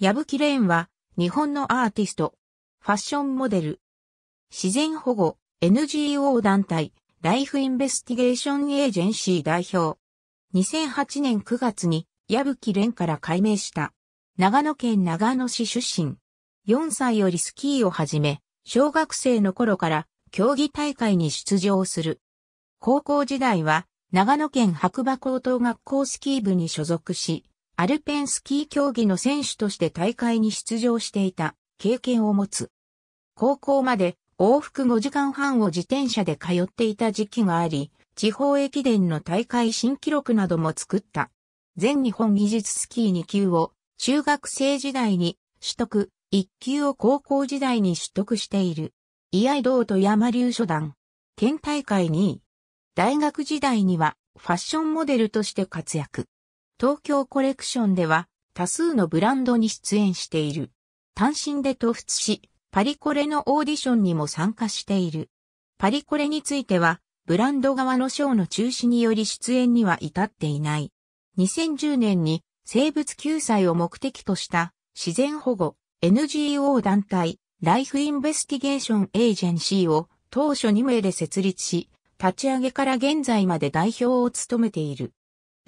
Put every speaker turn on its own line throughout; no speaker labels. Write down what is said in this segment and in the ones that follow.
矢吹レーンは、日本のアーティスト、ファッションモデル、自然保護、NGO 団体、ライフインベスティゲーションエージェンシー代表。2008年9月に、矢吹蓮から改名した。長野県長野市出身。4歳よりスキーを始め、小学生の頃から競技大会に出場する。高校時代は、長野県白馬高等学校スキー部に所属し、アルペンスキー競技の選手として大会に出場していた経験を持つ。高校まで往復5時間半を自転車で通っていた時期があり、地方駅伝の大会新記録なども作った。全日本技術スキー2級を中学生時代に取得、1級を高校時代に取得している。居合道と山流初段。県大会2位。大学時代にはファッションモデルとして活躍。東京コレクションでは多数のブランドに出演している。単身で突出し、パリコレのオーディションにも参加している。パリコレについては、ブランド側のショーの中止により出演には至っていない。2010年に生物救済を目的とした自然保護 NGO 団体ライフインベスティゲーションエージェンシーを当初2名で設立し、立ち上げから現在まで代表を務めている。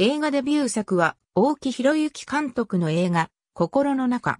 映画デビュー作は、大木博之監督の映画、心の中。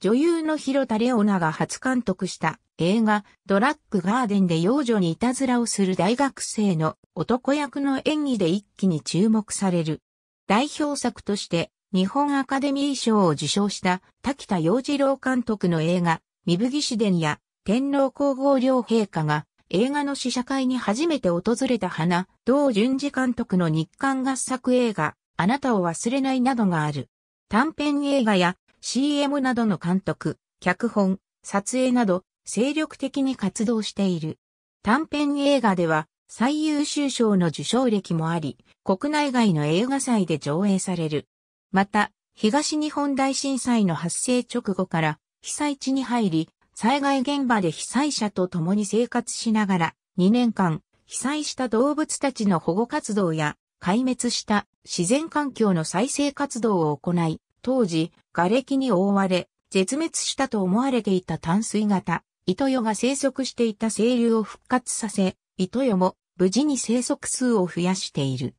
女優の広田レオナが初監督した映画、ドラッグガーデンで幼女にいたずらをする大学生の男役の演技で一気に注目される。代表作として、日本アカデミー賞を受賞した滝田洋次郎監督の映画、三吹市伝や天皇皇后両陛下が映画の試写会に初めて訪れた花、同順次監督の日韓合作映画、あなたを忘れないなどがある。短編映画や CM などの監督、脚本、撮影など、精力的に活動している。短編映画では、最優秀賞の受賞歴もあり、国内外の映画祭で上映される。また、東日本大震災の発生直後から、被災地に入り、災害現場で被災者と共に生活しながら、2年間、被災した動物たちの保護活動や、壊滅した自然環境の再生活動を行い、当時、瓦礫に覆われ、絶滅したと思われていた淡水型、糸魚が生息していた清流を復活させ、糸魚も無事に生息数を増やしている。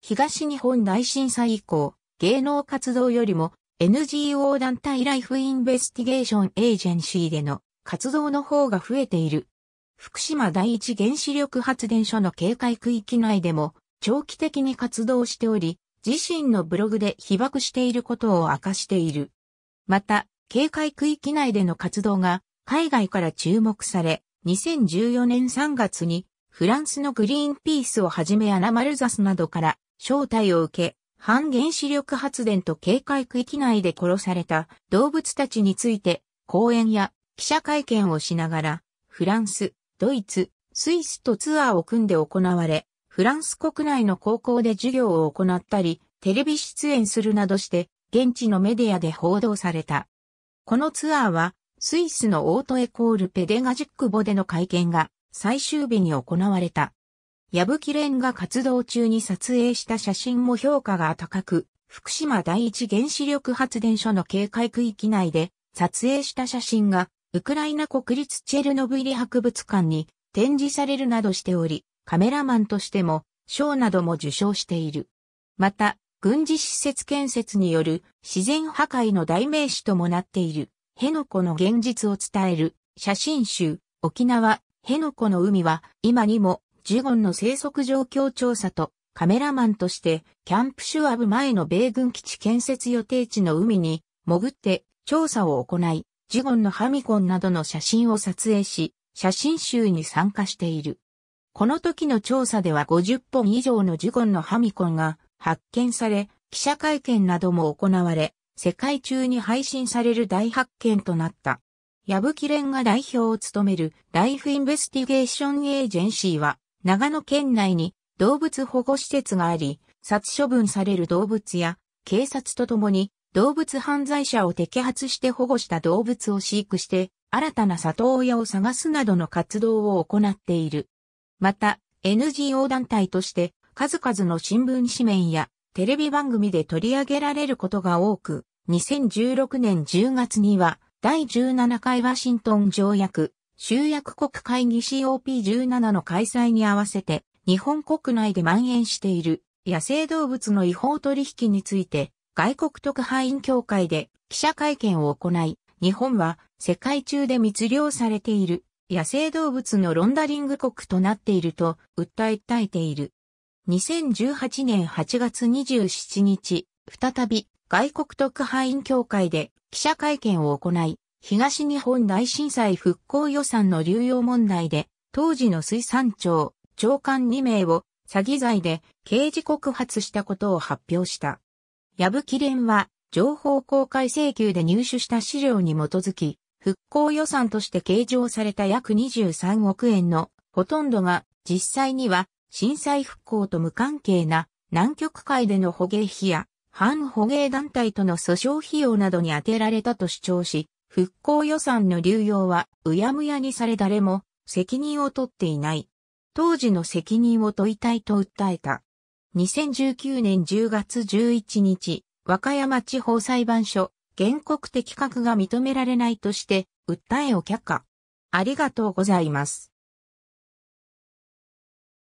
東日本大震災以降、芸能活動よりも NGO 団体ライフインベスティゲーションエージェンシーでの活動の方が増えている。福島第一原子力発電所の警戒区域内でも長期的に活動しており、自身のブログで被爆していることを明かしている。また、警戒区域内での活動が海外から注目され、2014年3月にフランスのグリーンピースをはじめアナマルザスなどから招待を受け、反原子力発電と警戒区域内で殺された動物たちについて講演や記者会見をしながら、フランス、ドイツ、スイスとツアーを組んで行われ、フランス国内の高校で授業を行ったり、テレビ出演するなどして、現地のメディアで報道された。このツアーは、スイスのオートエコールペデガジックボでの会見が最終日に行われた。矢吹蓮が活動中に撮影した写真も評価が高く、福島第一原子力発電所の警戒区域内で撮影した写真がウクライナ国立チェルノブイリ博物館に展示されるなどしており、カメラマンとしても賞なども受賞している。また、軍事施設建設による自然破壊の代名詞ともなっている、辺野古の現実を伝える写真集、沖縄、辺野古の海は今にもジゴンの生息状況調査とカメラマンとしてキャンプシュアブ前の米軍基地建設予定地の海に潜って調査を行い、ジゴンのハミコンなどの写真を撮影し、写真集に参加している。この時の調査では50本以上のジゴンのハミコンが発見され、記者会見なども行われ、世界中に配信される大発見となった。矢吹蓮が代表を務めるライフインベスティゲーションエージェンシーは、長野県内に動物保護施設があり、殺処分される動物や警察と共に動物犯罪者を摘発して保護した動物を飼育して新たな里親を探すなどの活動を行っている。また NGO 団体として数々の新聞紙面やテレビ番組で取り上げられることが多く、2016年10月には第17回ワシントン条約集約国会議 COP17 の開催に合わせて、日本国内で蔓延している野生動物の違法取引について、外国特派員協会で記者会見を行い、日本は世界中で密漁されている野生動物のロンダリング国となっていると訴えている。2018年8月27日、再び外国特派員協会で記者会見を行い、東日本大震災復興予算の流用問題で、当時の水産庁、長官2名を詐欺罪で刑事告発したことを発表した。矢吹連は、情報公開請求で入手した資料に基づき、復興予算として計上された約23億円のほとんどが実際には震災復興と無関係な南極海での捕鯨費や反捕鯨団体との訴訟費用などに充てられたと主張し、復興予算の流用はうやむやにされ誰も責任を取っていない。当時の責任を問いたいと訴えた。2019年10月11日、和歌山地方裁判所、原告的確が認められないとして、訴えを却下。ありがとうございます。